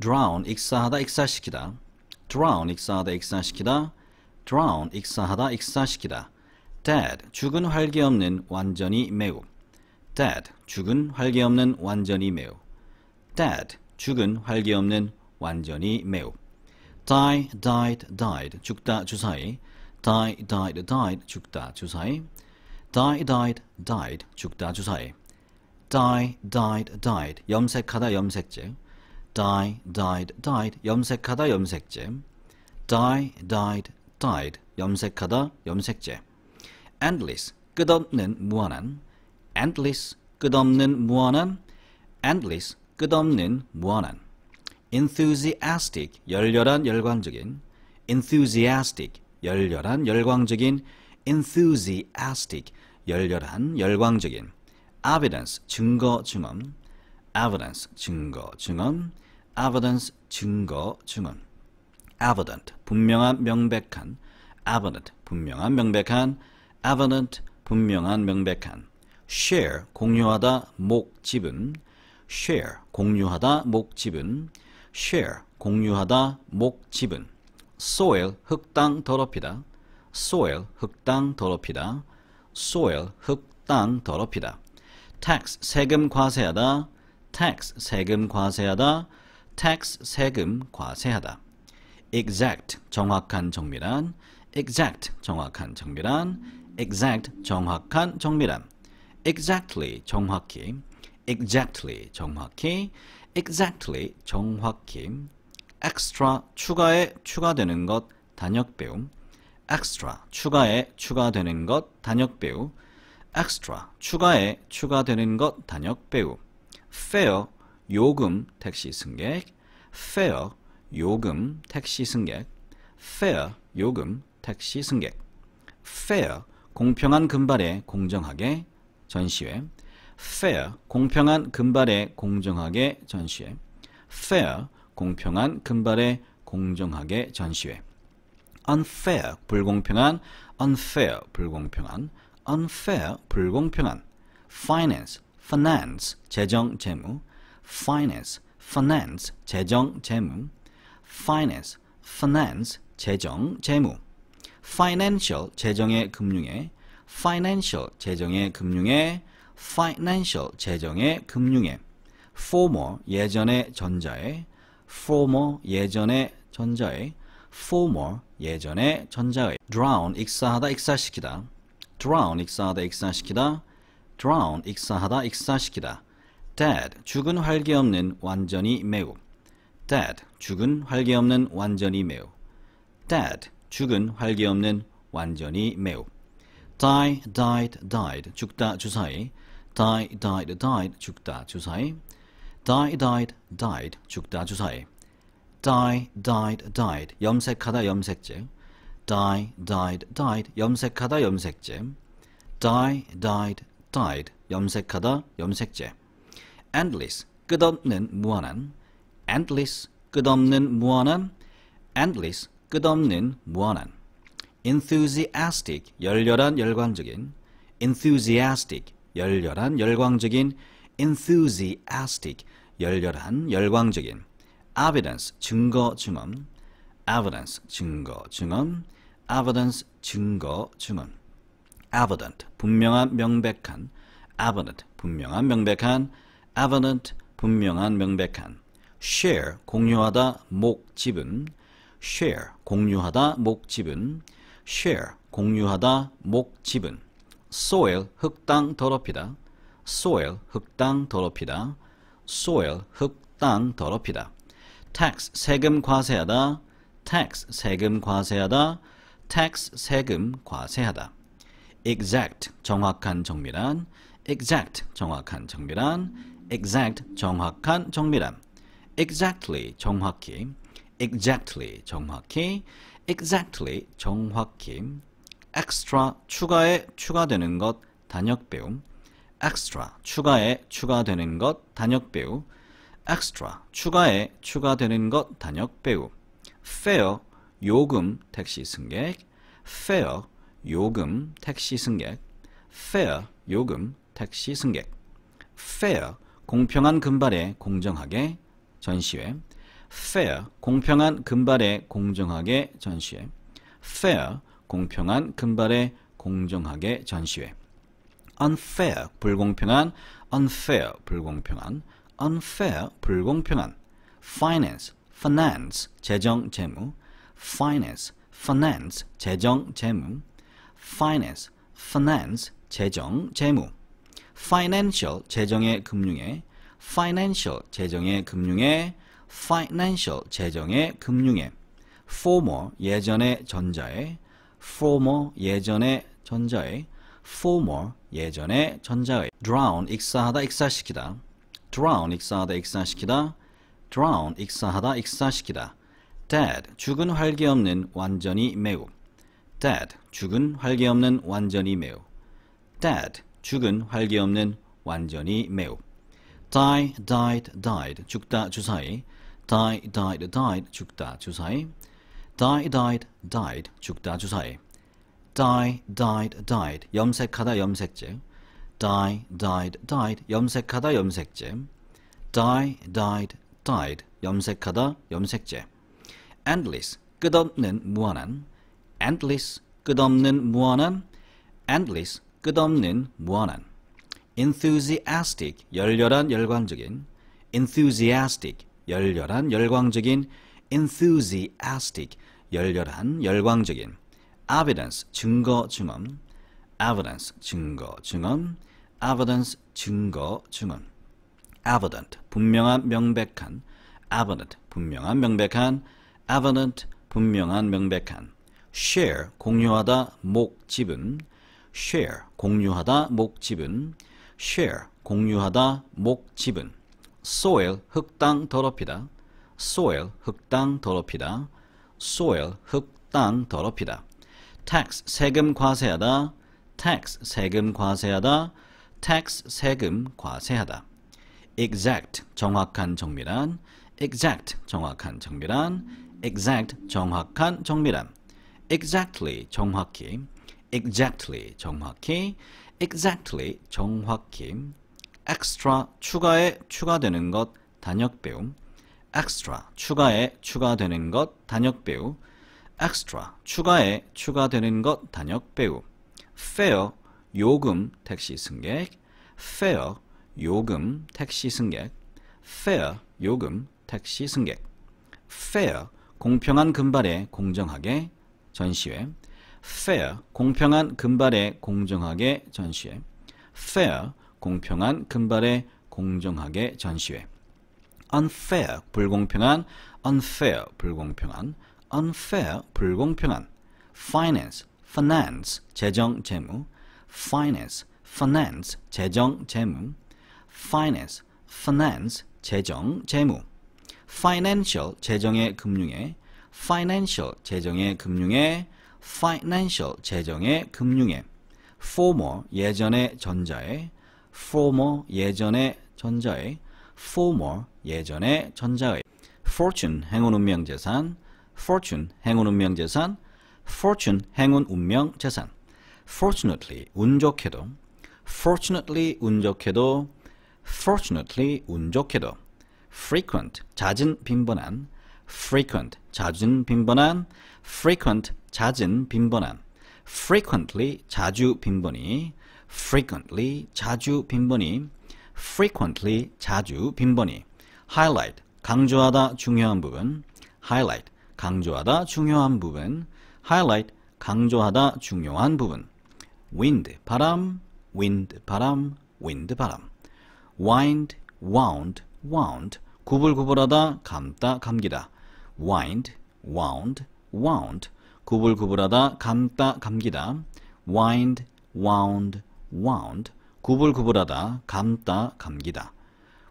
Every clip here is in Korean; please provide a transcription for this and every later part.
drown 익사하다 익사시키다 drown 익사하다 익사시키다 drown 익사하다 익사시키다 dead 죽은 활기 없는 완전히 매우 dead 죽은 활기 없는 완전히 매우 dead 죽은 활기 없는 완전히 매우 die died died 죽다 주사위 die died died 죽다 주사위 die died died 죽다 주사위 die died died 염색하다 염색제 die, died, died 염색하다 염색잼 die, died, died 염색하다 염색잼 endless 끝없는 무한한 endless 끝없는 무한한 endless 끝없는 무한한 enthusiastic 열렬한 열광적인 enthusiastic 열렬한 열광적인 enthusiastic 열렬한 열광적인 evidence 증거 증언 evidence 증거 증언 evidence 증거 증언 evident 분명한 명백한 evident 분명한 명백한 evident 분명한 명백한 share 공유하다 목 지분 share 공유하다 목 지분 share 공유하다 목 지분 soil 흙땅 더럽히다 soil 흙땅 더럽히다 soil 흙땅 더럽히다 tax 세금 과세하다 tax 세금 과세하다 tax 세금 과세하다. exact 정확한 정밀한 exact 정확한 정밀한 exact 정확한 정밀한 exactly 정확히 exactly 정확히 exactly 정확히 extra 추가에 추가되는 것 단역 배움 extra 추가에 추가되는 것 단역 배우 extra 추가에 추가되는 것 단역 배우 fair 요금 택시 승객 fare 요금 택시 승객 fare 요금 택시 승객 fair 공평한 금발에 공정하게 전시회 fair 공평한 금발에 공정하게 전시회 fair 공평한 금발에 공정하게 전시회 unfair 불공평한 unfair 불공평한 unfair 불공평한 finance finance 재정 재무 finance, finance, 재정, 재무, finance, finance, 재정, 재무, financial, 재정의 금융에, financial, 재정의 금융에, financial, 재정의 금융에, former, 예전의 전자에, former, 예전의 전자에, former, 예전의 전자의, drown, 익사하다, 익사시키다, drown, 익사하다, 익사시키다, drown, 익사하다, 익사시키다, dead 죽은 활기 없는 완전히 매우 dead 죽은 활기 없는 완전히 매우 dead 죽은 활기 없는 완전히 매우 die died died 죽다 주사위 die died died 죽다 주사위 die died died 죽다 주사위 die died died 염색하다 염색제 die died died 염색하다 염색제 die died died 염색하다 염색제 endless 끝없는 무한한 endless 끝없는 무한한 endless 끝없는 무한한 enthusiastic 열렬한 열광적인 enthusiastic 열렬한 열광적인 enthusiastic 열렬한 열광적인 evidence 증거 증언 evidence 증거 증언 evidence 증거 증언 evident 분명한 명백한 evident 분명한 명백한 evident 분명한 명백한 share 공유하다 목 집은. share 공유하다 목 집은. share 공유하다 목 집은. soil 흙땅 더럽히다 soil 흙땅 더럽히다 soil 흙땅 더럽히다 tax 세금 과세하다 tax 세금 과세하다 tax 세금 과세하다 exact 정확한 정밀한 exact 정확한 정밀한 exact 정확한 정밀함 exactly 정확히 exactly 정확히 exactly 정확히 extra 추가에 추가되는 것 단역 배움 extra 추가에 추가되는 것 단역 배우 extra 추가에 추가되는 것 단역 배우 fare 요금 택시 승객 fare 요금 택시 승객 fare 요금 택시 승객 fare 공평한 금발에 공정하게 전시회 fair 공평한 금발에 공정하게 전시회 fair 공평한 금발에 공정하게 전시회 unfair 불공평한 unfair 불공평한 unfair 불공평한 finance finance 재정 재무 finance finance 재정 재무 finance finance 재정 재무 financial 재정의 금융의 financial 재정의 금융의 financial 재정의 금융의 former 예전의 전자의 former 예전의 전자의 former 예전의 전자의 drown 익사하다 익사시키다 drown 익사하다 익사시키다 drown 익사하다 익사시키다 dead 죽은 활기 없는 완전히 매우 dead 죽은 활기 없는 완전히 매우 dead 죽은 활기 없는 완전히 매우 die, died, died 죽다 주사위 die, died, died 죽다 주사위 die, died, died 죽다 주사위 die, died, died 염색하다 염색제 die, died, died 염색하다 염색제 die, died, died 염색하다 염색제 endless 끝없는 무한한 endless 끝없는 무한한 endless 끝없는 무한한 enthusiastic 열렬한 열광적인 enthusiastic 열렬한 열광적인 enthusiastic 열렬한 열광적인 evidence 증거 증언 evidence 증거 증언 evidence 증거 증언 evident 분명한 명백한 evident 분명한 명백한 evident 분명한 명백한 share 공유하다 목 집은 share 공유하다 목집은 share 공유하다 목집은 soil 흙땅 더럽히다 soil 흙땅 더럽히다 soil 흙땅 더럽히다 tax 세금 과세하다 tax 세금 과세하다 tax 세금 과세하다 exact 정확한 정밀한 exact 정확한 정밀한 exact 정확한 정밀한 exactly 정확히 exactly 정확히 exactly 정확히 extra 추가에 추가되는 것 단역 배움 extra 추가에 추가되는 것 단역 배우 extra 추가에 추가되는 것 단역 배우 fare 요금 택시 승객 fare 요금 택시 승객 fare 요금 택시 승객 f a r e 공평한 금발에 공정하게 전시회 fair 공평한 금발에 공정하게 전시회 fair 공평한 금발에 공정하게 전시회 unfair 불공평한 unfair 불공평한 unfair 불공평한 finance finance 재정 재무 finance finance 재정 재무 finance finance 재정 재무 financial 재정의 금융에 financial 재정의 금융에 financial 재정의 금융에 former 예전의 전자에 former 예전의 전자에 former 예전의 전자의 fortune 행운 운명 재산 fortune 행운 운명 재산 fortune 행운 운명 재산 fortunately 운 좋게도 fortunately 운 좋게도 fortunately 운 좋게도 frequent 잦은 빈번한 frequent 잦은 빈번한 frequent 잦은 빈번한 frequently 자주 빈번히 frequently 자주 빈번히 frequently 자주 빈번히 highlight 강조하다 중요한 부분 highlight 강조하다 중요한 부분 highlight 강조하다 중요한 부분 wind 바람 wind 바람 wind 바람 wind wound wound 구불구불하다 감다 감기다 wind wound wound 구불구불하다 감다 감기다 wind wound wound 구불구불하다 감다 감기다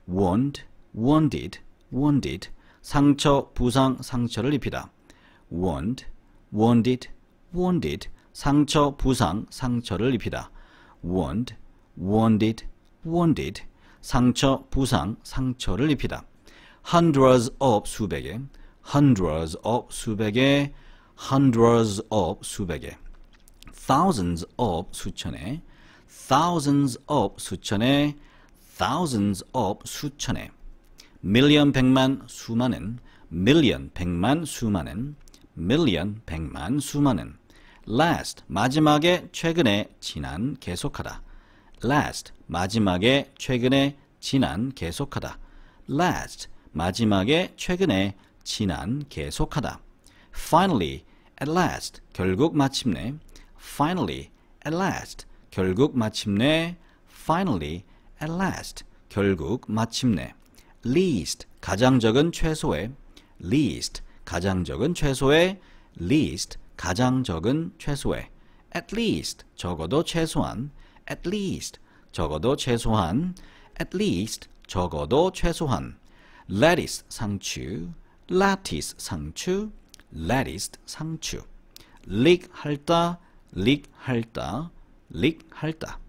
wound wounded wounded 상처 부상 상처를 입히다 wound wounded wounded 상처 부상 상처를 입히다 wound wounded wounded 상처 부상 상처를 입히다 hundreds of 수백의 hundreds of 수백에 hundreds of 수백에 thousands of 수천에 thousands of 수천에 thousands of 수천에 million 백만 수많은 million 백만 수많은 million 백만 수많은 last 마지막에 최근에 지난 계속하다 last 마지막에 최근에 지난 계속하다 last 마지막에 최근에 지난 계속하다. Finally, at last 결국 마침내. Finally, at last 결국 마침내. Finally, at last 결국 마침내. Least 가장 적은 최소의. Least 가장 적은 최소의. Least 가장 적은 최소의. At least 적어도 최소한. At least 적어도 최소한. At least 적어도 최소한. Lettuce 상추. 라티스 상추, 레디스 상추, 릭 할다, 릭 할다, 릭 할다,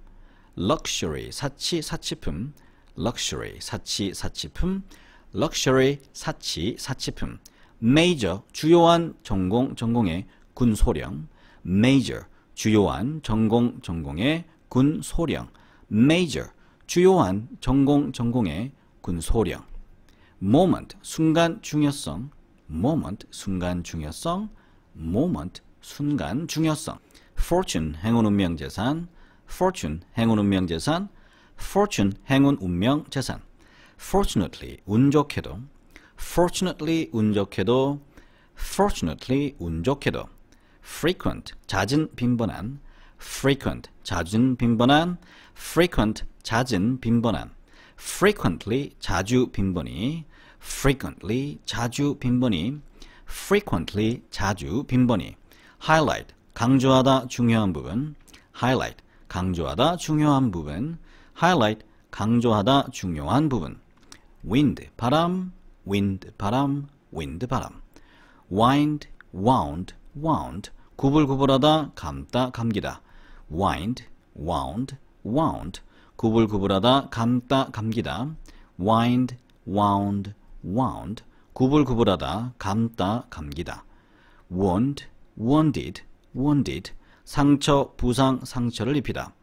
럭셔리 사치 사치품, 럭셔리 사치 사치품, 럭셔리 사치 사치품, 메이저 주요한 전공 전공의 군소령, 메이저 주요한 전공 전공의 군소령, 메이저 주요한 전공 전공의 군소령 moment 순간 중요성 moment 순간 중요성 moment 순간 중요성 fortune 행운 운명 재산 fortune 행운 운명 재산 fortune 행운 운명 재산 fortunately 운 좋게도 fortunately 운 좋게도 fortunately 운 좋게도 frequent 잦은 빈번한 frequent 잦은 빈번한 frequent 잦은 빈번한 frequently 자주 빈번히 frequently 자주 빈번히 frequently 자주 빈번히 highlight 강조하다 중요한 부분 highlight 강조하다 중요한 부분 highlight 강조하다 중요한 부분 wind 바람 wind 바람 wind 바람 wind wound wound 구불구불하다 감다 감기다 wind wound wound 구불구불하다, 감다, 감기다. wind, wound, wound. 구불구불하다, 감다, 감기다. wound, wounded, wounded. 상처, 부상, 상처를 입히다.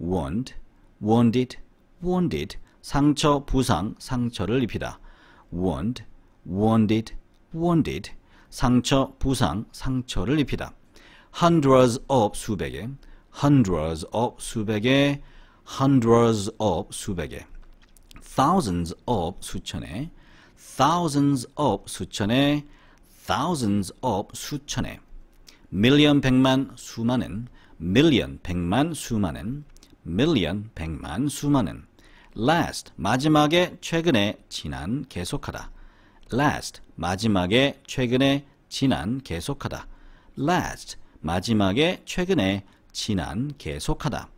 wound, wounded, wounded. 상처, 부상, 상처를 입히다. wound, wounded, wounded. 상처, 부상, 상처를 입히다. hundreds of 수백에, hundreds of 수백에 hundreds of 수백에 thousands of 수천에 thousands of 수천에 thousands of 수천에 million 백만 수많은 million 백만 수많은 million 백만 수많은 last 마지막에 최근에 지난 계속하다 last 마지막에 최근에 지난 계속하다 last 마지막에 최근에 지난 계속하다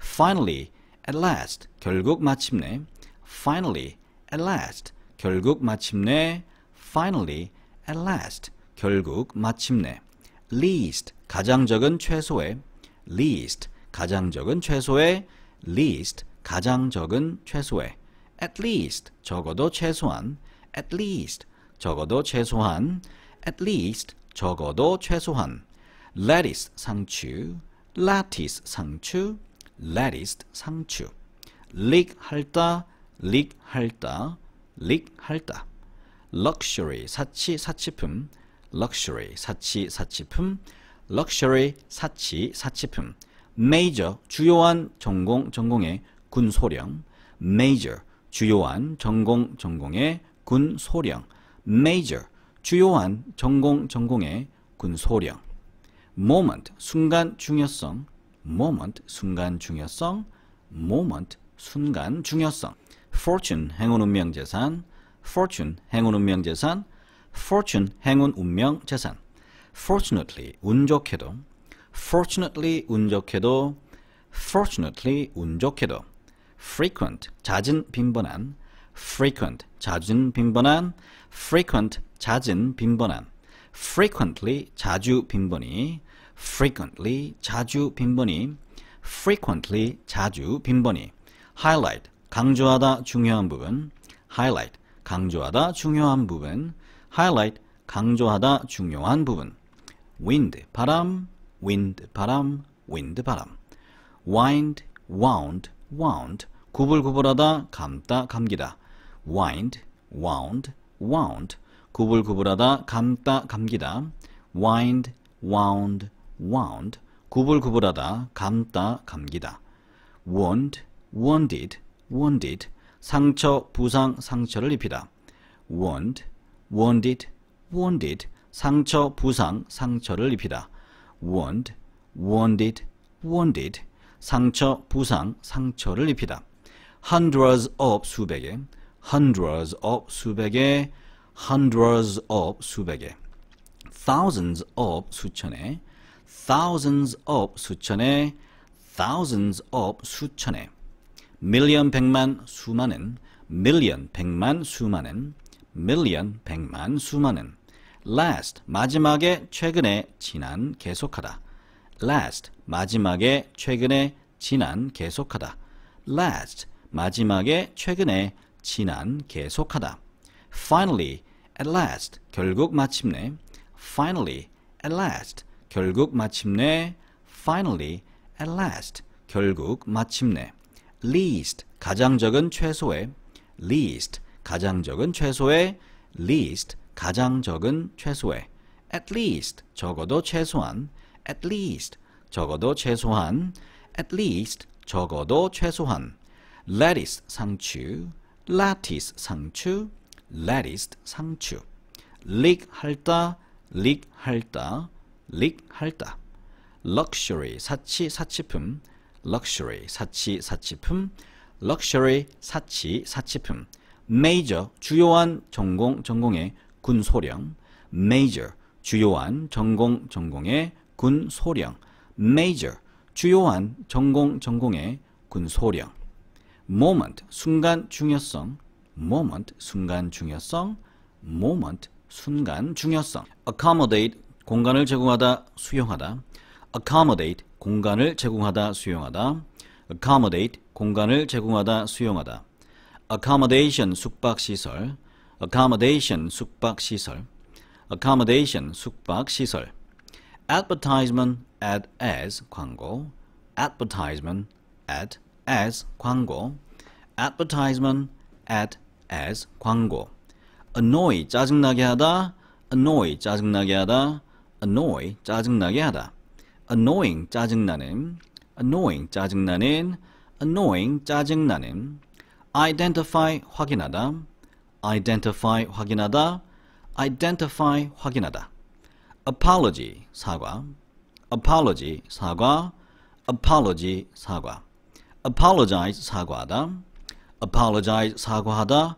finally at last 결국 마침내 finally at last 결국 마침내 finally at last 결국 마침내 least 가장 적은 최소의 least 가장 적은 최소의 least 가장 적은 최소의 at least 적어도 최소한 at least 적어도 최소한 at least 적어도 최소한 lettuce 상추 lattice 상추 lettuce 상추 leak 할다 leak 할다 leak 할다 luxury 사치 사치품 luxury 사치 사치품 luxury 사치 사치품 major 주요한 전공 전공의 군소령 major 주요한 전공 전공의 군소령 major 주요한 전공 전공의 군소령 moment 순간 중요성 moment 순간 중요성, moment 순간 중요성. fortune 행운 운명 재산, fortune 행운 운명 재산, fortune 행운 운명 재산. fortunately 운 좋게도, fortunately 운 좋게도, fortunately 운 좋게도. frequent 잦은 빈번한, frequent 잦은 빈번한, frequent 잦은 빈번한, frequently 자주 빈번히, frequently 자주 빈번히 frequently 자주 빈번히 highlight 강조하다 중요한 부분 highlight 강조하다 중요한 부분 highlight 강조하다 중요한 부분 wind 바람 wind 바람 wind 바람 wind wound wound 구불구불하다 감다 감기다 wind wound wound 구불구불하다 감다 감기다 wind wound wound, 구불구불하다, 감다, 감기다. wound, wounded, wounded, 상처, 부상, 상처를 입히다. wound, wounded, wounded, 상처, 부상, 상처를 입히다. wound, wounded, wounded, 상처, 부상, 상처를 입히다. hundreds of 수백에, hundreds of 수백에, hundreds of 수백에, thousands of 수천에, thousands of 수천에 thousands of 수천에 million 백만 수많은 million 백만 수많은 million 백만 수많은 last 마지막에 최근에 지난 계속하다 last 마지막에 최근에 지난 계속하다 last 마지막에 최근에 지난 계속하다 finally at last 결국 마침내 finally at last 결국 마침내 finally at last 결국 마침내 least 가장 적은 최소의 least 가장 적은 최소의 least 가장 적은 최소의 at least 적어도 최소한 at least 적어도 최소한 at least 적어도 최소한 lettuce 상추 lattice 상추 lattice 상추 leak 할다 leak 할다 릭할다 luxury 사치 사치품 luxury 사치 사치품 luxury 사치 사치품 major 주요한 전공 전공의 군소령 major 주요한 전공 전공의 군소령 major 주요한 전공 전공의 군소령 moment 순간 중요성 moment 순간 중요성 moment 순간 중요성 accommodate 공간을 제공하다, 수용하다. accommodate 공간을 제공하다, 수용하다. accommodate 공간을 제공하다, 수용하다. accommodation 숙박 시설. accommodation 숙박 시설. accommodation 숙박 시설. advertisement ad as 광고. advertisement ad as 광고. advertisement ad as 광고. annoy 짜증나게 하다 annoy 짜증나게 하다 annoy 짜증나게 하다. annoying 짜증나는 annoying 짜증나는 annoying 짜증나는 identify 확인하다 identify 확인하다 identify 확인하다 apology 사과 apology 사과 apology 사과 apologize 사과하다 apologize 사과하다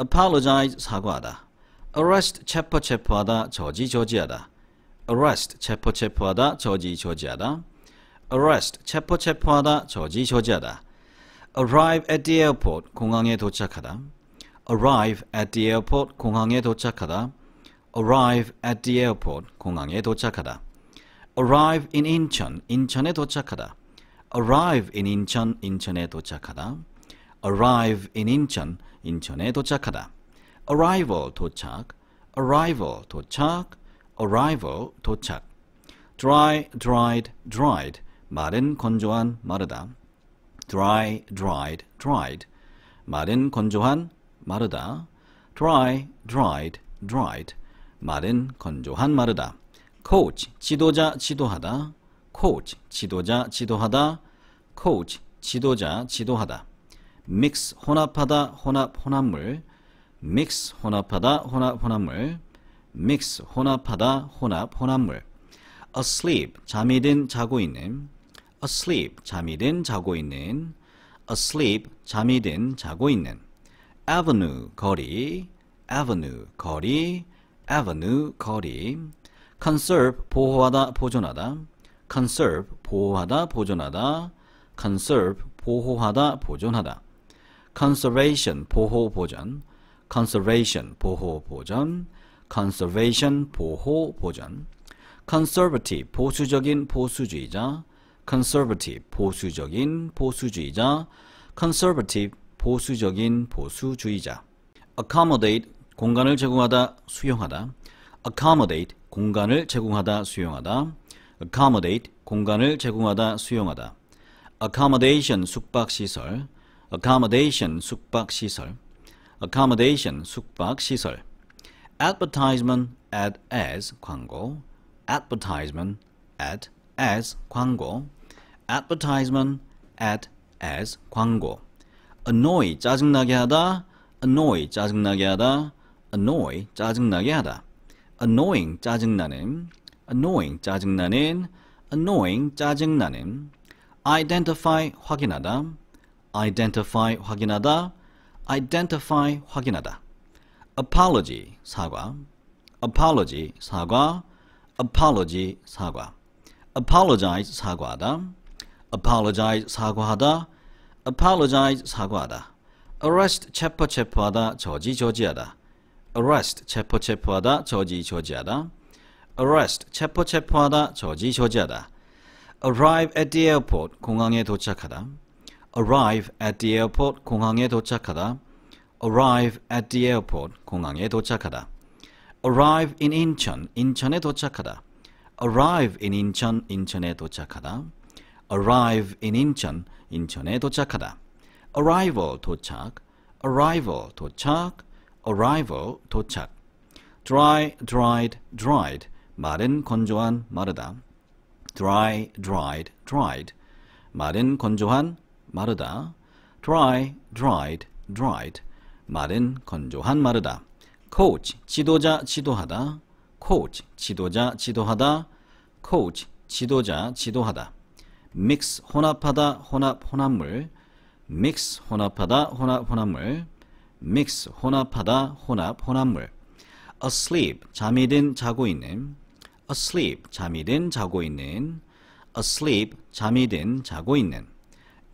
apologize 사과하다 arrest 체포 체포하다 저지 저지하다 arrest 체포 체포하다 저지 저지하다 arrest 체포 체포하다 저지 저지하다 arrive at the airport 공항에 도착하다 arrive at the airport 공항에 도착하다 arrive at the airport 공항에 도착하다 arrive in 인천 인천에 도착하다 arrive in 인천 인천에 도착하다 arrive in 인천 인천에 도착하다 arrival 도착 arrival 도착 arrival 도착 dry dried dried 마른 건조한 마르다 dry dried dried 마른 건조한 마르다 dry dried dried 마른 건조한 마르다 coach 지도자 지도하다 coach 지도자 지도하다 coach 지도자 지도하다 mix 혼합하다 혼합 혼합물 mix 혼합하다 혼합 혼합물 mix 혼합하다 혼합 혼합물 asleep 잠이 든 자고 있는 asleep 잠이 든 자고 있는 asleep 잠이 든 자고 있는 avenue 거리 avenue 거리 avenue 거리 conserve 보호하다 보존하다 conserve 보호하다 보존하다 conserve 보호하다 보존하다 conservation 보호 보존 conservation 보호 보존 conservation 보호 보전 conservative 보수적인 보수주의자 conservative 보수적인 보수주의자 conservative 보수적인 보수주의자 accommodate 공간을 제공하다 수용하다 accommodate 공간을 제공하다 수용하다 accommodate 공간을 제공하다 수용하다 accommodation 숙박시설 accommodation 숙박시설 accommodation 숙박시설 advertisement at as 광고 advertisement at as 광고 advertisement at as 광고 annoy 짜증나게 하다 annoy 짜증나게 하다 annoy 짜증나게 하다 annoying 짜증나는 annoying 짜증나는 annoying 짜증나는 identify 확인하다 identify 확인하다 identify 확인하다 apology 사과 apology 사과 apology 사과 apologize 사과하다 apologize 사과하다 apologize 사과하다 arrest 체포 체포하다 저지 저지하다 arrest 체포 체포하다 저지 저지하다 arrest 체포 체포하다 저지 저지하다 arrive at the airport 공항에 도착하다 arrive at the airport 공항에 도착하다 arrive at the airport 공항에 도착하다. arrive in i n c h e 인천 인천에 도착하다. arrive in i n c h e 인천 인천에 도착하다. arrive in i n c h e 인천 인천에 도착하다. arrival 도착 arrival 도착 arrival 도착 dry dried dried 마른 건조한 마르다 dry dried dried 마른 건조한 마르다 dry dried dried 말은 건조한 마르다. coach 지도자 지도하다. coach 지도자 지도하다. coach 지도자 지도하다. mix 혼합하다 혼합 혼합물. mix 혼합하다 혼합 혼합물. mix 혼합하다 혼합 혼합물. asleep 잠이 든 자고 있는 asleep 잠이 든 자고 있는 asleep 잠이 든 자고 있는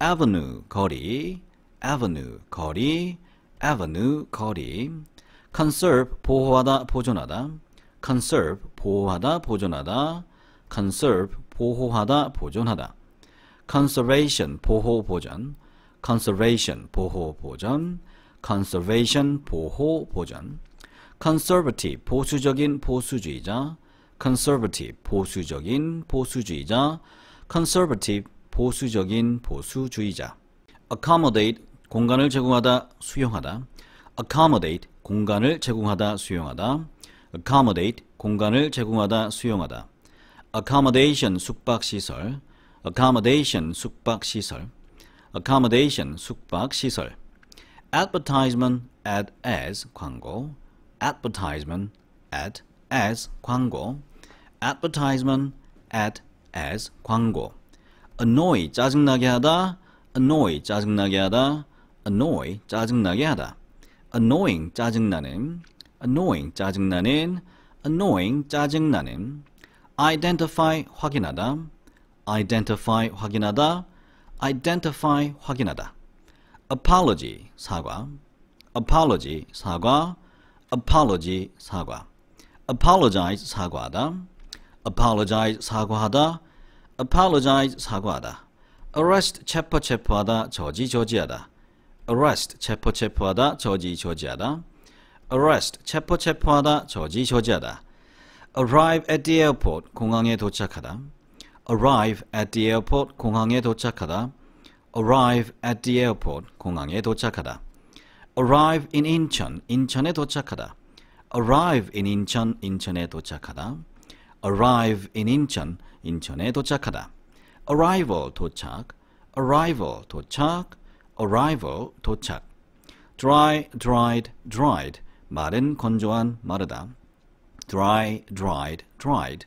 avenue 거리 avenue 거리 avenue 거리 conserve 보호하다 보존하다 conserve 보호하다 보존하다 conserve 보호하다 보존하다 conservation 보호 보존 conservation 보호 보존 conservation 보호 보존 conservative 보수적인 보수주의자 conservative 보수적인 보수주의자 conservative 보수적인 보수주의자 accommodate 공간을 제공하다, 수용하다. accommodate 공간을 제공하다, 수용하다. accommodate 공간을 제공하다, 수용하다. accommodation 숙박 시설. accommodation 숙박 시설. accommodation 숙박 시설. advertisement ad as 광고. advertisement ad as 광고. advertisement ad as 광고. annoy 짜증나게 하다. annoy 짜증나게 하다. annoy 짜증나게 하다. annoying 짜증나는 annoying 짜증나는 annoying 짜증나는 identify 확인하다 identify 확인하다 identify 확인하다 apology 사과 apology 사과 apology 사과 apologize 사과하다 apologize 사과하다 apologize 사과하다 arrest 체포 체포하다 저지 저지하다 arrest 체포 체포하다 저지 저지하다 arrest 체포 체포하다 저지 저지하다 arrive at the airport 공항에 도착하다 arrive at the airport 공항에 도착하다 arrive at the airport 공항에 도착하다 arrive in i n c h e 인천 인천에 도착하다 arrive in i n c h e 인천 인천에 도착하다 arrive in i n c h e 인천 인천에 도착하다 arrival 도착 arrival 도착 arrival 도착 dry dried dried 마른 건조한 마르다 dry dried dried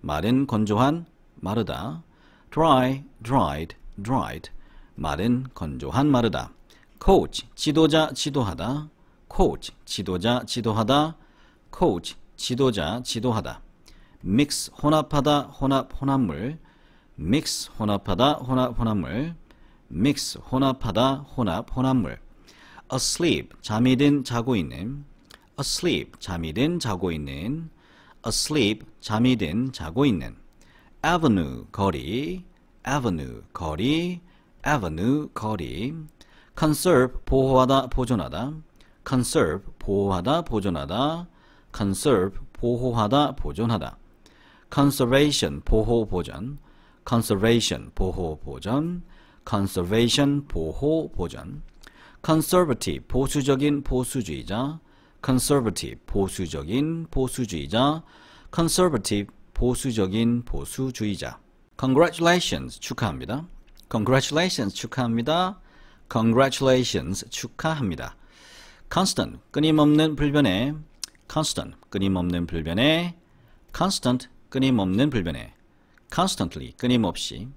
마른 건조한 마르다 dry dried dried 마른 건조한 마르다 coach 지도자 지도하다 coach 지도자 지도하다 coach 지도자 지도하다 mix 혼합하다 혼합 혼합물 mix 혼합하다 혼합 혼합물 mix 혼합하다 혼합 혼합물 asleep 잠이 든 자고 있는 asleep 잠이 든 자고 있는 asleep 잠이 든 자고 있는 avenue 거리 avenue 거리 avenue 거리 conserve 보호하다 보존하다 conserve 보호하다 보존하다 conserve 보호하다 보존하다 conservation 보호 보존 conservation 보호 보존 conservation 보호 보전 conservative 보수적인 보수주의자 conservative 보수적인 보수주의자 conservative 보수적인 보수주의자 congratulations 축하합니다 congratulations 축하합니다 congratulations 축하합니다 constant 끊임없는 불변에 constant 끊임없는 불변에 constant 끊임없는 불변에 constantly 끊임없이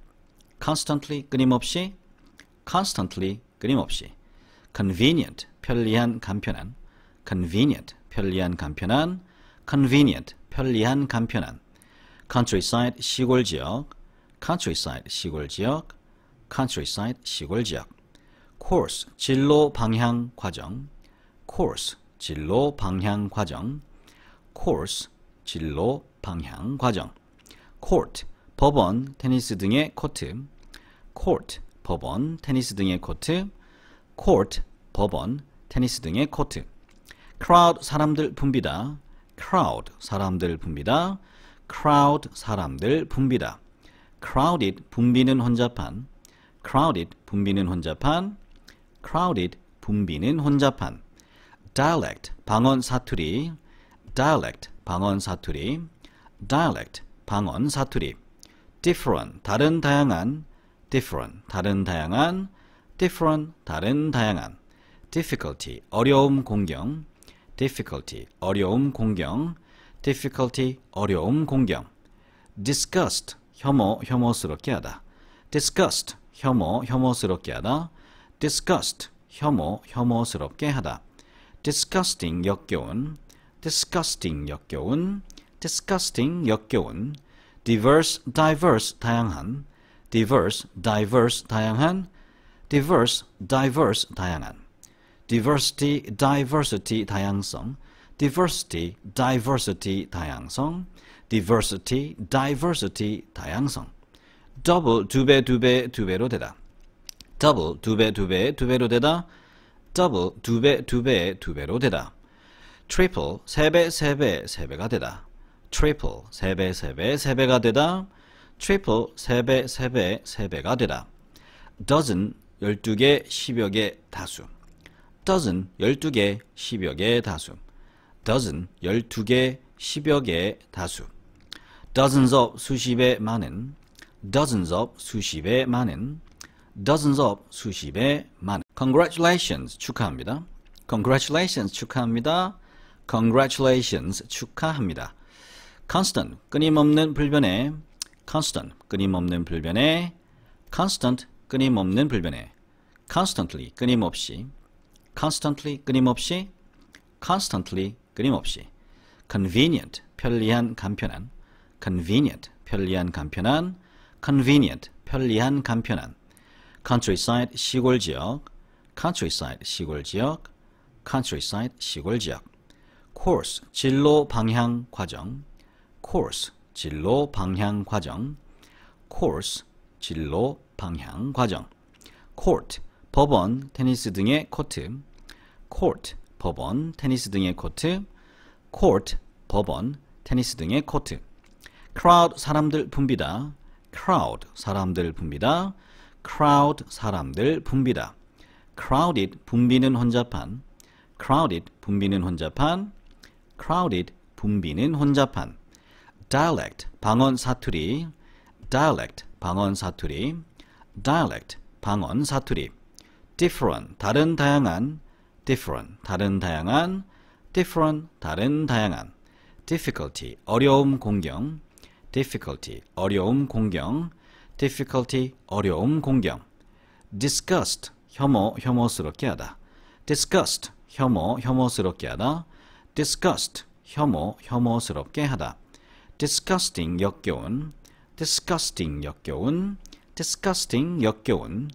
constantly 끊임없이 constantly 끊임없이 convenient 편리한 간편한 convenient 편리한 간편한 convenient 편리한 간편한 countryside 시골 지역 countryside 시골 지역 countryside 시골 지역 course 진로 방향 과정 course 진로 방향 과정 course 진로 방향 과정 court 법원, 테니스 등의 코트, court, 법원, 테니스 등의 코트, court, 법원, 테니스 등의 코트, crowd, 사람들 붐비다, crowd, 사람들 붐비다, crowd, 사람들 붐비다, crowded, 붐비는 혼잡한, crowded, 붐비는 혼잡한, crowded, 붐비는 혼잡한, dialect, 방언 사투리, dialect, 방언 사투리, dialect, 방언 사투리 different 다른 다양한 different 다른 다양한 different 다른 다양한 difficulty 어려움 공경 difficulty 어려움 공경 difficulty 어려움 공경 disgust 혐오 혐오스럽게 하다 disgust 혐오 혐오스럽게 하다 disgust 혐오 혐오스럽게 하다 disgusting 역겨운 disgusting 역겨운 disgusting 역겨운 diverse diverse 다양한 diverse diverse 다양한 diverse diverse 다양한 diversity diversity 다양성 diversity diversity 다양성 diversity diversity 다양성 double 두배 두배 두배로 되다 double 두배 두배 두배로 되다 double 두배 두배 두배로 되다 triple 세배 세배 세배가 되다 triple 세배세배세배가 되다 triple 세배세배세배가 되다 dozen 12개 10여 개 다수 dozen 12개 10여 개 다수 dozen 12개 10여 개 다수 dozens of 수십에 많은 dozens of 수십에 많은 dozens of 수십에 많은 congratulations 축하합니다 congratulations 축하합니다 congratulations 축하합니다 constant 끊임없는 불변에 constant 끊임없는 불변에 constant 끊임없는 불변에 constantly 끊임없이 constantly 끊임없이 constantly 끊임없이 convenient 편리한 간편한 convenient 편리한 간편한 convenient 편리한 간편한 countryside 시골 지역 countryside 시골 지역 countryside 시골 지역 course 진로 방향 과정 course 진로 방향 과정 course 진로 방향 과정 court 법원 테니스 등의 코트 court 법원 테니스 등의 코트 court 법원 테니스 등의 코트 crowd 사람들 붐비다 crowd 사람들 붐비다 crowd 사람들 붐비다 crowded 붐비는 혼잡한 crowded 붐비는 혼잡한 crowded 붐비는 혼잡한 dialect 방언 사투리 dialect 방언 사투리 dialect 방언 사투리 different 다른 다양한 different 다른 다양한 different 다른 다양한 difficulty 어려움 공경 difficulty 어려움 공경 difficulty 어려움 공경 disgust 혐오 혐오스럽게 하다 disgust 혐오 혐오스럽게 하다 disgust 혐오 혐오스럽게 하다 disgusting 역겨운, disgusting 역겨운, disgusting 역겨운,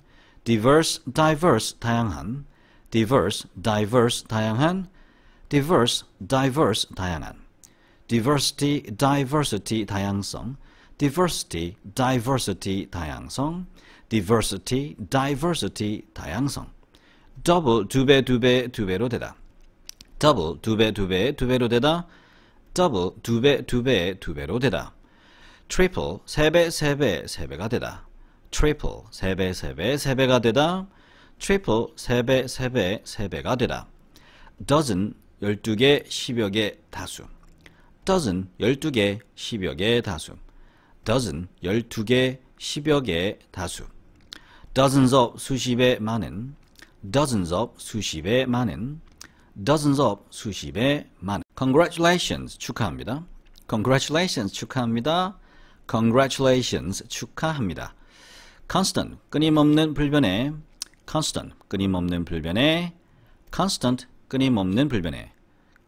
diverse diverse 다양한, diverse diverse 다양한, diverse diverse 다양한, diversity diversity 다양성, diversity diversity 다양성, diversity diversity 다양성, double 두배두배두 배로 되다, double 두배두배두 배로 되다. double 두 배, 두 배, 두 배로 되다. triple 세 배, 세 배, 세 배가 되다. triple 세 배, 세 배, 세 배가 되다. triple 세 배, 세 배, 세 배가 되다. dozen 12개, 10여 개, 다수. dozen 12개, 10여 개, 다수. dozen 12개, 10여 개, 다수. dozens of 수십에 많은 dozens of 수십에 많은 dozens of 수십에 많은 Congratulations 축하합니다. Congratulations 축하합니다. Congratulations 축하합니다. Constant 끊임없는 불변에 Constant 끊임없는 불변에 Constant 끊임없는 불변에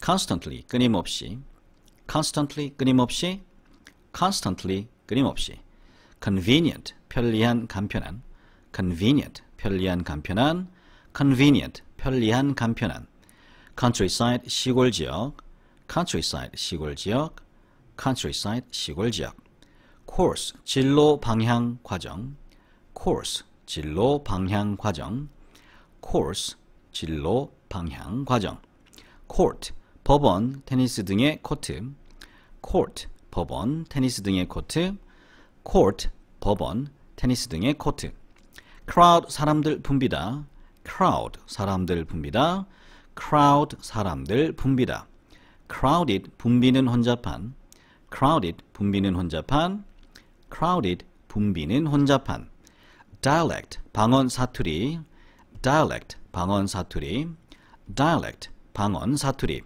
Constantly 끊임없이 Constantly 끊임없이 Constantly 끊임없이 Convenient 편리한 간편한 Convenient 편리한 간편한 Convenient 편리한 간편한 Countryside 시골지역 countryside 시골 지역 countryside 시골 지역 course 진로 방향 과정 course 진로 방향 과정 course 진로 방향 과정 court 법원 테니스 등의 코트 court 법원 테니스 등의 코트 court 법원 테니스 등의 코트 crowd 사람들 붐비다 crowd 사람들 붐비다 crowd 사람들 붐비다 crowded 붐비는 혼잡한 crowded 붐비는 혼잡한 crowded 붐비는 혼잡한 dialect 방언 사투리 dialect 방언 사투리 dialect 방언 사투리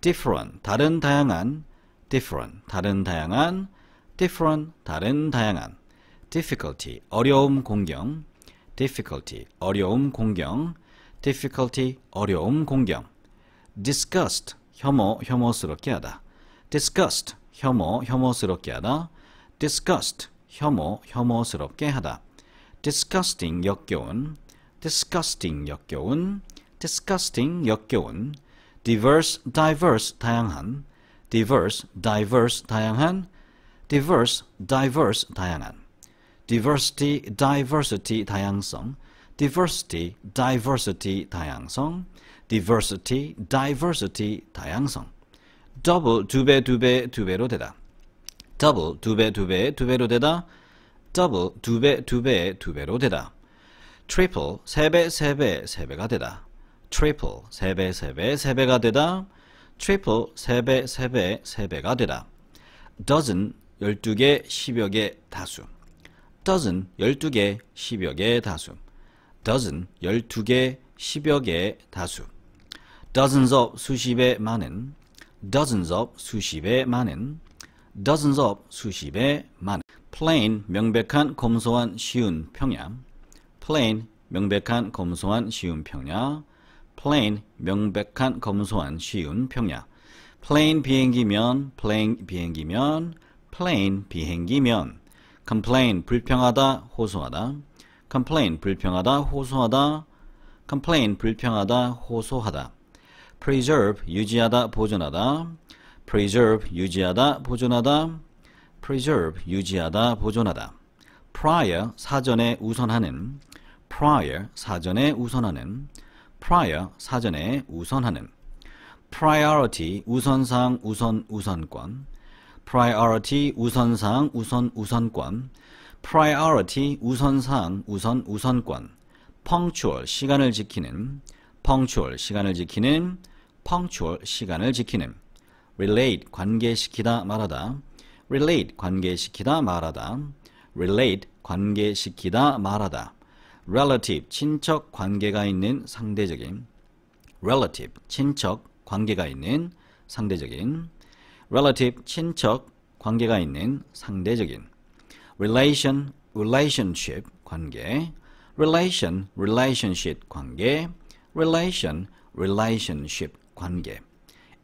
different 다른 다양한 different 다른 다양한 different 다른 다양한 difficulty 어려움 공경 difficulty 어려움 공경 difficulty 어려움 공경 disgust 혐오, 혐오스럽게 하다. disgust, 혐오, 혐오스럽게 하다. disgust, 혐오, 혐오스럽게 하다. disgusting, 역겨운. disgusting, 역겨운. disgusting, 역겨운. diverse, diverse, 다양한. diverse, diverse, 다양한. diverse, diverse, 다양한. diversity, diversity, 다양성. diversity, diversity, 다양성. diversity, diversity, 다양성. double, 두 배, 두 배, 두 배로 되다. double, 두 배, 두 배, 두 배로 되다. double, 두 배, 두 배, 두 배로 되다. triple, 세 배, 세 배, 세 배가 되다. triple, 세 배, 세 배, 세 배가 되다. triple, 세 배, 세 배, 세 배가 되다. dozen, 12개, 10여 개, 다수. dozen, 12개, 10여 개, 다수. dozen, 12개, 10여 개, 다수. dozens of 수십에 많은 dozens of 수십에 많은 dozens of 수십에 많은 plain 명백한 검소한 쉬운 평야 plain 명백한 검소한 쉬운 평야 plain 명백한 검소한 쉬운 평야 plain 비행기면 plain 비행기면 plain 비행기면 complain 불평하다 호소하다 complain 불평하다 호소하다 complain 불평하다 호소하다 preserve 유지하다 보존하다 preserve 유지하다 보존하다 preserve 유지하다 보존하다 prior 사전에 우선하는 prior 사전에 우선하는 prior 사전에 우선하는 priority 우선상 우선 우선권 priority 우선상 우선 우선권 priority 우선상 우선 우선권 punctual 시간을 지키는 punctual 시간을 지키는 punctual 시간을 지키는 relate 관계시키다 말하다 relate 관계시키다 말하다 relate 관계시키다 말하다 relative 친척 관계가 있는 상대적인 relative 친척 관계가 있는 상대적인 relative 친척 관계가 있는 상대적인 relation relationship 관계 relation relationship 관계 relation, relationship, 관계.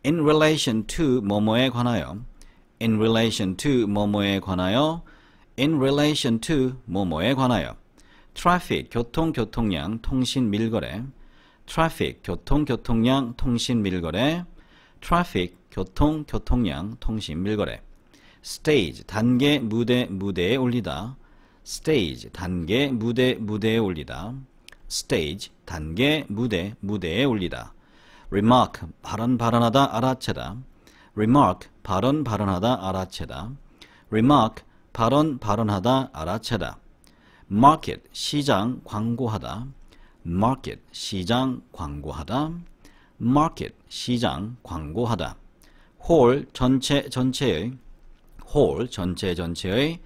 in relation to 뭐뭐에 관하여 in relation to 뭐뭐에 관하여 in relation to 뭐뭐에 관하여 traffic 교통 교통량 통신 밀거래 traffic 교통 교통량 통신 밀거래 traffic 교통 교통량 통신 밀거래 stage 단계 무대 무대에 올리다 stage 단계 무대 무대에 올리다 stage 단계 무대 무대에 올리다 remark 발언 발언하다 알아채다 remark 발언 발언하다 알아채다 remark 발언 발언하다 알아채다 market 시장 광고하다 market 시장 광고하다 market 시장 광고하다 whole 전체 전체의 whole 전체 전체의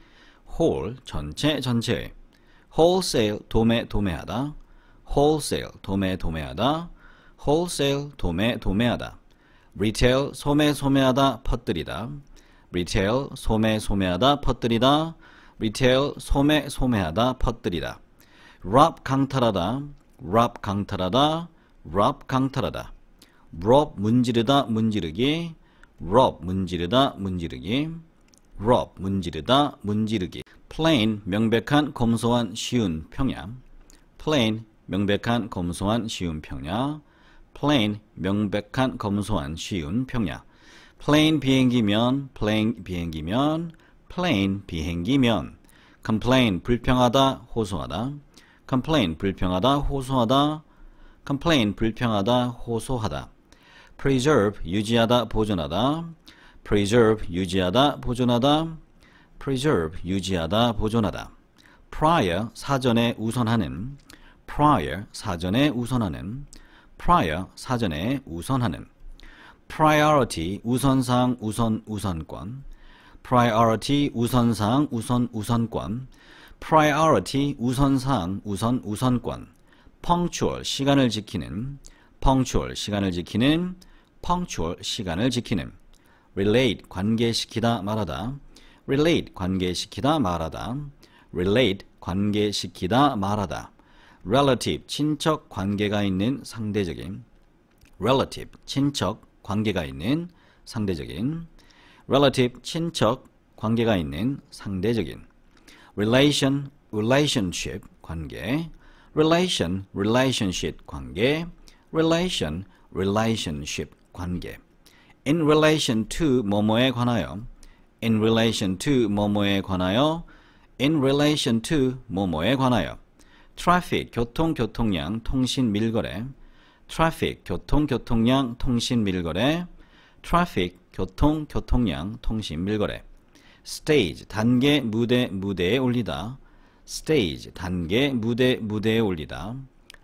whole 전체 전체의 wholesale 도매 도매하다 wholesale 도매 도매하다 wholesale 도매 도매하다 retail 소매 소매하다 퍼뜨리다 retail 소매 소매하다 퍼뜨리다 retail 소매 소매하다 퍼뜨리다 rob 강탈하다 rob 강탈하다 rob 강탈하다 rob 문지르다 문지르기 rob 문지르다 문지르기 rob 문지르다 문지르기 plain 명백한 검소한 쉬운 평양 plain 명백한 검소한 쉬운 평야 plain 명백한 검소한 쉬운 평야 plain 비행기면 plain 비행기면 plain 비행기면 complain 불평하다 호소하다 complain 불평하다 호소하다 complain 불평하다 호소하다 preserve 유지하다 보존하다 preserve 유지하다 보존하다 preserve 유지하다 보존하다 prior 사전에 우선하는 prior 사전에 우선하는 prior 사전에 우선하는 priority 우선상 우선 우선권 priority 우선상 우선 우선권 priority 우선상 우선 우선권 punctual 시간을 지키는 punctual 시간을 지키는 punctual 시간을 지키는 relate 관계시키다 말하다 relate 관계시키다 말하다 relate 관계시키다 말하다 relative 친척 관계가 있는 상대적인 relative 친척 관계가 있는 상대적인 relative 친척 관계가 있는 상대적인 relation relationship 관계 relation relationship 관계 relation relationship 관계 in relation to 뭐뭐에 관하여 in relation to 뭐뭐에 관하여 in relation to 뭐뭐에 관하여 traffic 교통 교통량 통신 밀거래 traffic 교통 교통량 통신 밀거래 traffic 교통 교통량 통신 밀거래 stage 단계 무대 무대에 올리다 stage 단계 무대 무대에 올리다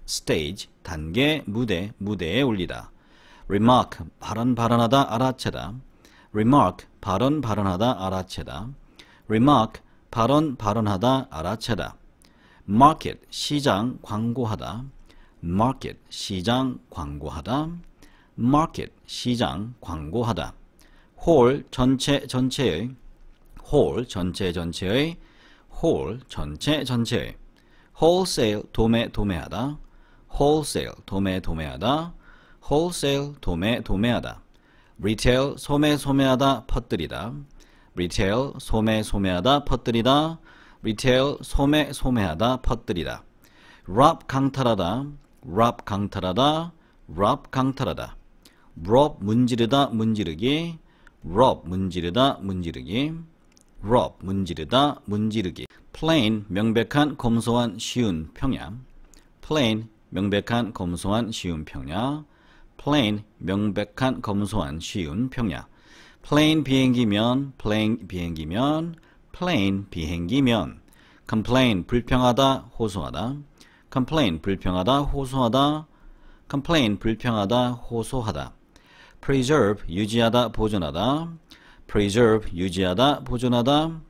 stage 단계 무대 무대에 올리다 remark 발언 발언하다 알아채다 remark 발언 발언하다 알아채다 remark 발언 발언하다 알아채다 market 시장 광고하다 market 시장 광고하다 market 시장 광고하다 whole 전체 전체의 whole 전체 전체의 whole 전체 전체의 wholesale 도매 도매하다 wholesale 도매 도매하다 wholesale 도매 도매하다 retail 소매 소매하다 퍼뜨리다 retail 소매 소매하다 퍼뜨리다 retail 소매 소매하다 퍼뜨리다 rob 강탈하다 rob 강탈하다 rob 강탈하다 rob 문지르다 문지르기 rob 문지르다 문지르기 rob 문지르다 문지르기 plain 명백한 검소한 쉬운 평야 plain 명백한 검소한 쉬운 평야 plain 명백한 검소한 쉬운 평야 plain 비행기면 plain 비행기면 plane 비행기면 complain 불평하다 호소하다 complain 불평하다 호소하다 complain 불평하다 호소하다 preserve 유지하다 보존하다 preserve 유지하다 보존하다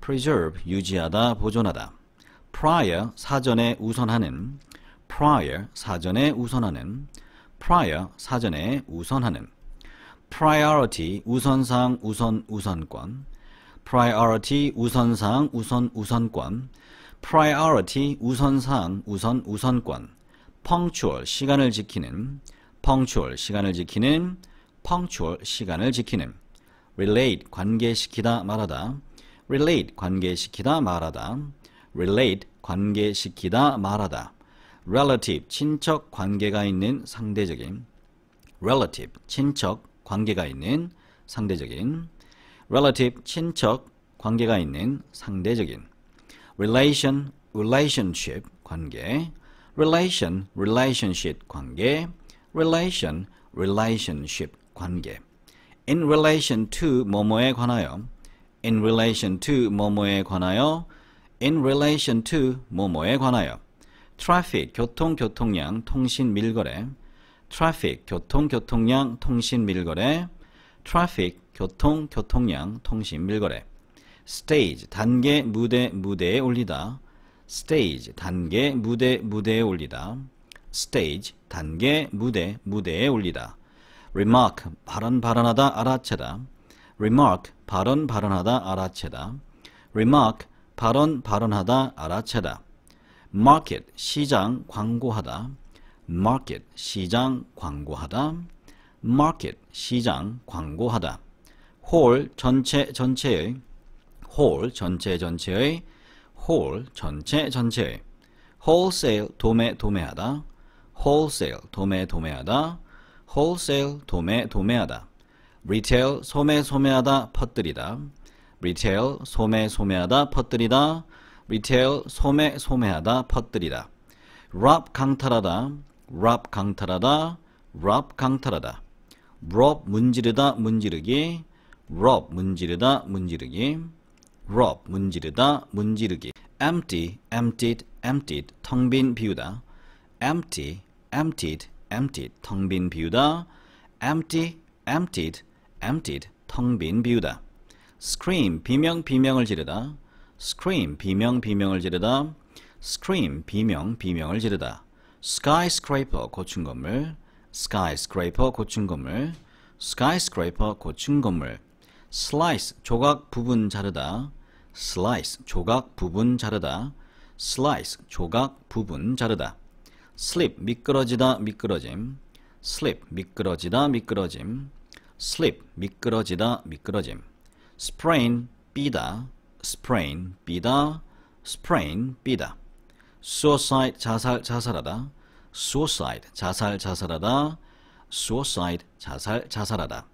preserve 유지하다 보존하다 prior 사전에 우선하는 prior 사전에 우선하는 prior 사전에 우선하는 priority 우선상 우선 우선권 priority 우선상 우선 우선권 priority 우선상 우선 우선권 punctual 시간을 지키는 punctual 시간을 지키는 punctual 시간을 지키는 relate 관계시키다 말하다 relate 관계시키다 말하다 relate 관계시키다 말하다 relative 친척 관계가 있는 상대적인 relative 친척 관계가 있는 상대적인 relative 친척 관계가 있는 상대적인 relation relationship 관계 relation relationship 관계 relation relationship 관계 in relation to 뭐뭐에 관하여 in relation to 뭐뭐에 관하여 in relation to 뭐뭐에 관하여 traffic 교통 교통량 통신 밀거래 traffic 교통 교통량 통신 밀거래 traffic 교통, 교통량, 통신, 밀거래 stage, 단계, 무대, 무대에 올리다 stage, 단계, 무대, 무대에 올리다 stage, 단계, 무대, 무대에 올리다 remark, 발언, 발언하다, 알아채다 remark, 발언, 발언하다, 알아채다 remark, 발언, 발언하다, 알아채다 market, 시장, 광고하다 market, 시장, 광고하다 market, 시장, 광고하다 홀 전체 전체의 홀 전체 전체의 홀 전체 전체의 w h o 도매 도매하다 w h o 도매 도매하다 w h o 도매 도매하다 r e t 소매 소매하다 퍼뜨리다 r e t 소매 소매하다 퍼뜨리다 r e t 소매 소매하다 퍼뜨리다 r 강탈하다 r 강탈하다 r 강탈하다 r 문지르다 문지르기 rob 문지르다 문지르기 rob 문지르다 문지르기 empty emptied emptied 텅빈 비우다 empty emptied emptied 텅빈 비우다 empty emptied emptied 텅빈 비우다 scream 비명 비명을 지르다 scream 비명 비명을 지르다 scream 비명 비명을 지르다 skyscraper 고층 건물 skyscraper 고층 건물 skyscraper 고층 건물 slice 조각 부분 자르다 slice 조각 부분 자르다 slice 조각 부분 자르다 slip 미끄러지다 미끄러짐 slip 미끄러지다 미끄러짐 slip 미끄러지다 미끄러짐 sprain 삐다 sprain 삐다 sprain 삐다 suicide 자살 자살하다 suicide 자살 자살하다 suicide 자살 자살하다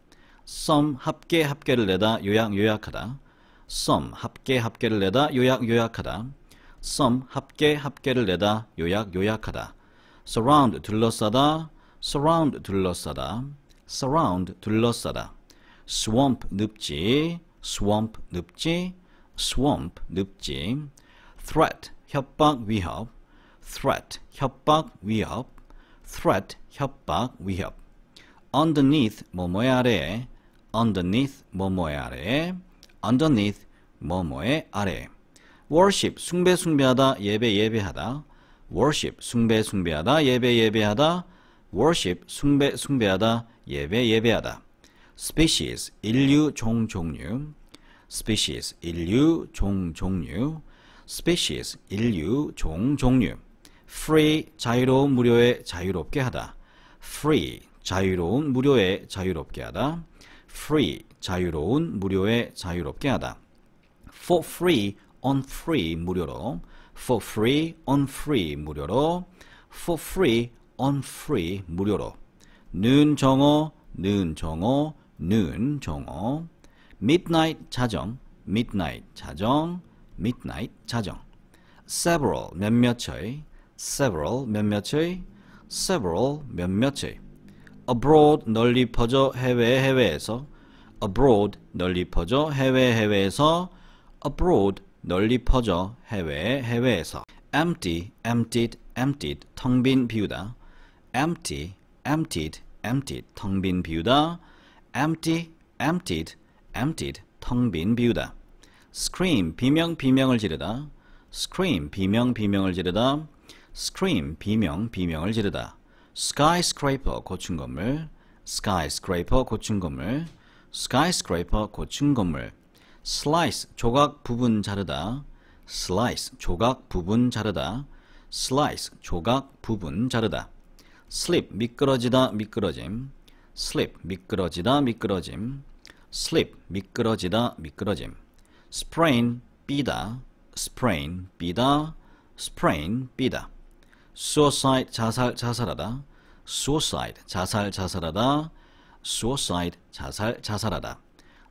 썸 합계 합계를 내다 요약 요약하다 썸 합계 합계를 내다 요약 요약하다 썸 합계 합계를 내다 요약 요약하다 surround 둘러싸다 surround 둘러싸다 surround 둘러싸다 swamp 늪지 swamp 늪지 swamp 늪지 threat 협박 위협 threat 협박 위협 threat 협박 위협 underneath 뭐뭐의 아래에 underneath 뭐뭐의 아래 underneath 뭐뭐의 아래 worship 숭배 숭배하다 예배 예배하다 worship 숭배 숭배하다 예배 예배하다 worship 숭배 숭배하다 예배 예배하다 species 인류 종 종류 species 인류 종 종류 species 인류 종 종류 free 자유로운 무료에 자유롭게 하다 free 자유로운 무료에 자유롭게 하다 free 자유로운 무료에 자유롭게 하다 for free on free 무료로 for free on free 무료로 for free on free 무료로 는 정어 는 정어 는 정어 midnight 자정 midnight 자정 midnight 자정 several 몇몇의 several 몇몇의 several 몇몇의 abroad 널리 퍼져 해외 해외에서 abroad 널리 퍼져 해외 해외에서 abroad 널리 퍼져 해외 해외에서 empty emptied emptied 텅빈 비우다 empty emptied emptied 텅빈 비우다 empty emptied emptied 텅빈 비우다 scream 비명 비명을 지르다 scream 비명 비명을 지르다 scream 비명 비명을 지르다 skyscraper 고층 건물 skyscraper 고층 건물 skyscraper 고층 건물 slice 조각 부분 자르다 slice 조각 부분 자르다 slice 조각 부분 자르다 slip 미끄러지다 미끄러짐 slip 미끄러지다 미끄러짐 slip 미끄러지다 미끄러짐 sprain 삐다 sprain 삐다 sprain 삐다 suicide 자살 자살하다 suicide 자살 자살하다 suicide 자살 자살하다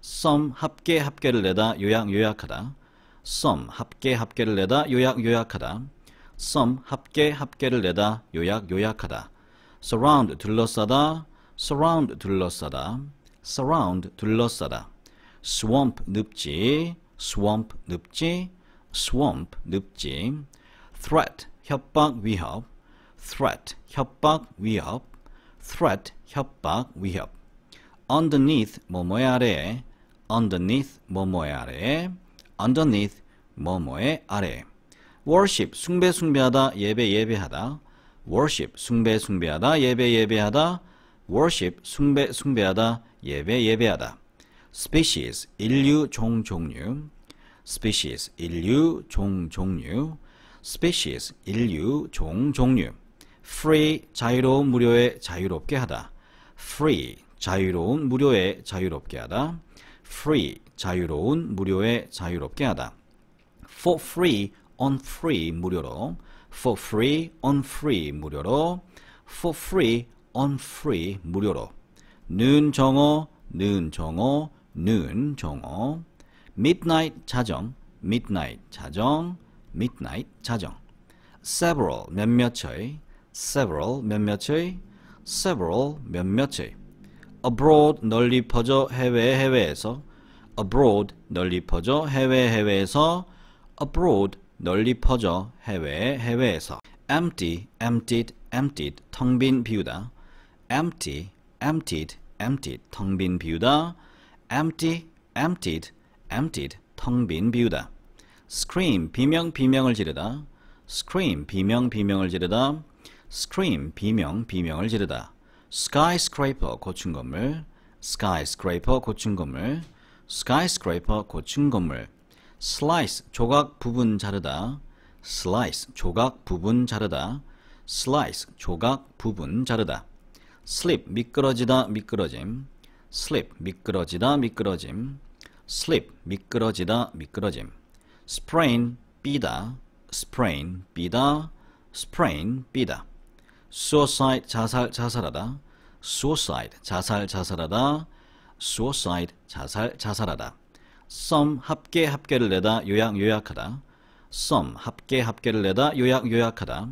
sum 합계 합계를 내다 요약 요약하다 sum 합계 합계를 내다 요약 요약하다 sum 합계 합계를 내다 요약 요약하다 surround 둘러싸다 surround 둘러싸다 surround 둘러싸다 swamp 늪지 swamp 늪지 swamp 늪지 threat 협박 위협, threat, 협박 위협, threat, 협박 위협. underneath, 뭐뭐의 아래에, underneath, 뭐뭐의 아래에, underneath, 뭐뭐의 아래에. worship, 숭배 숭배하다, 예배 예배하다. worship, 숭배 숭배하다, 예배 예배하다. worship, 숭배 숭배하다, 예배 예배하다. species, 인류 종 종류. species, 인류 종 종류. species 인류, 종, 종류 free 자유로운 무료에 자유롭게 하다 free 자유로운 무료에 자유롭게 하다 free 자유로운 무료에 자유롭게 하다 for free on free 무료로 for free on free 무료로 for free on free 무료로 눈 정어 눈 정어 눈 정어 midnight 자정 midnight 자정 midnight 자정 several 몇몇의 several 몇몇의 several 몇몇의 abroad 널리 퍼져 해외 해외에서 abroad 널리 퍼져 해외 해외에서 abroad 널리 퍼져 해외 해외에서 empty emptied emptied 텅빈 비우다 empty emptied emptied 텅빈 비우다 empty emptied emptied 텅빈 비우다 scream 비명 비명을 지르다 scream 비명 비명을 지르다 scream 비명 비명을 지르다 skyscraper 고층 건물 skyscraper 고층 건물 skyscraper 고층 건물 slice 조각 부분 자르다 slice 조각 부분 자르다 slice 조각 부분 자르다 slip 미끄러지다 미끄러짐 slip 미끄러지다 미끄러짐 slip 미끄러지다 미끄러짐 sprain 삐다 sprain 삐다 sprain 삐다 suicide 자살 자살하다 suicide 자살 자살하다 suicide 자살 자살하다 sum 합계 합계를 내다 요약 요약하다 sum 합계 합계를 내다 요약 요약하다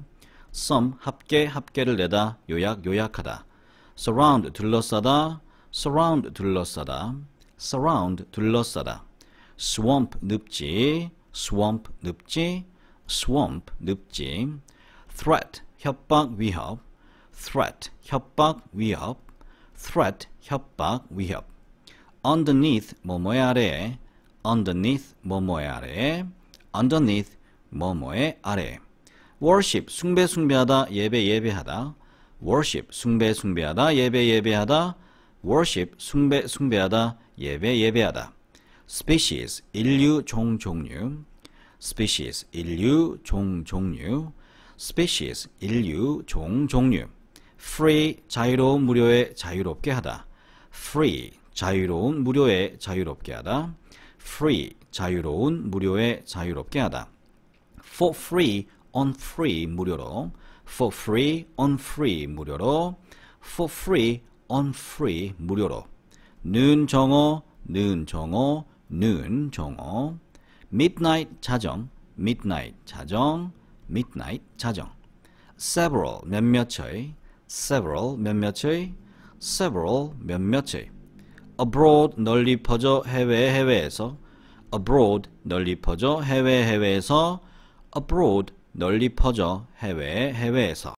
sum 합계 합계를 내다 요약 요약하다 surround 둘러싸다 surround 둘러싸다 surround 둘러싸다 swamp 늪지 swamp 늪지, swamp 늪지, threat 협박 위협, threat 협박 위협, threat 협박 위협, underneath 뭐뭐의 아래에, underneath 뭐뭐의 아래에, underneath 뭐뭐의 아래. worship 숭배 숭배하다 예배 예배하다. worship 숭배 숭배하다 예배 예배하다. worship 숭배 숭배하다 예배 예배하다. species 인류 종 종류 species 인류 종 종류 species 인류 종 종류 free 자유로운 무료에 자유롭게 하다 free 자유로운 무료에 자유롭게 하다 free 자유로운 무료에 자유롭게 하다 for free on free 무료로 for free on free 무료로 for free on free 무료로 는 정어 는 정어 noon 종어 midnight 자정 midnight 자정 midnight 자정 several 몇몇의 several 몇몇의 several 몇몇의 abroad 널리 퍼져 해외 해외에서 abroad 널리 퍼져 해외 해외에서 abroad 널리 퍼져 해외 해외에서